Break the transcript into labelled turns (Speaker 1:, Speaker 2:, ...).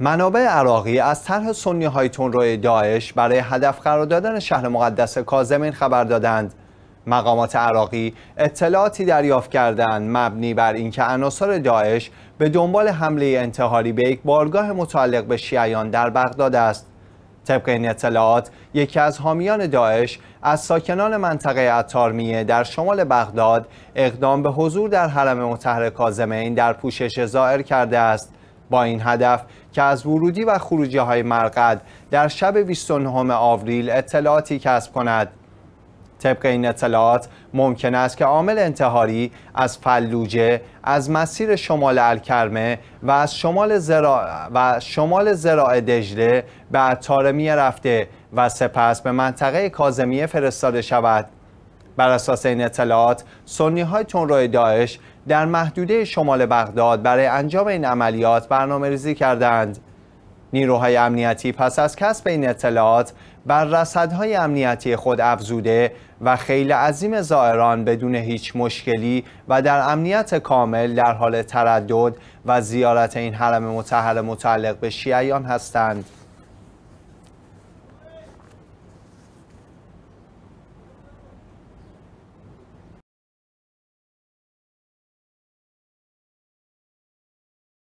Speaker 1: منابع عراقی از طرح سنی های روی داعش برای هدف قرار دادن شهر مقدس کازمین خبر دادند مقامات عراقی اطلاعاتی دریافت کردند مبنی بر اینکه عناصر داعش به دنبال حمله انتحاری به یک بارگاه متعلق به شیعیان در بغداد است طبق این اطلاعات یکی از حامیان داعش از ساکنان منطقه اتارمیه در شمال بغداد اقدام به حضور در حرم متحر کازمین در پوشش ظاهر کرده است با این هدف که از ورودی و خروجی های مرقد در شب 29 آوریل اطلاعاتی کسب کند طبق این اطلاعات ممکن است که عامل انتحاری از فلوجه از مسیر شمال الکرمه و از شمال زرا و شمال زراع دجله به عطارمیه رفته و سپس به منطقه کازمیه فرستاده شود بر اساس این اطلاعات سنی های تون داعش در محدوده شمال بغداد برای انجام این عملیات برنامه ریزی کردند نیروهای امنیتی پس از کسب این اطلاعات بر رصدهای امنیتی خود افزوده و خیلی عظیم زائران بدون هیچ مشکلی و در امنیت کامل در حال تردد و زیارت این حرم متحر متعلق به شیعیان هستند.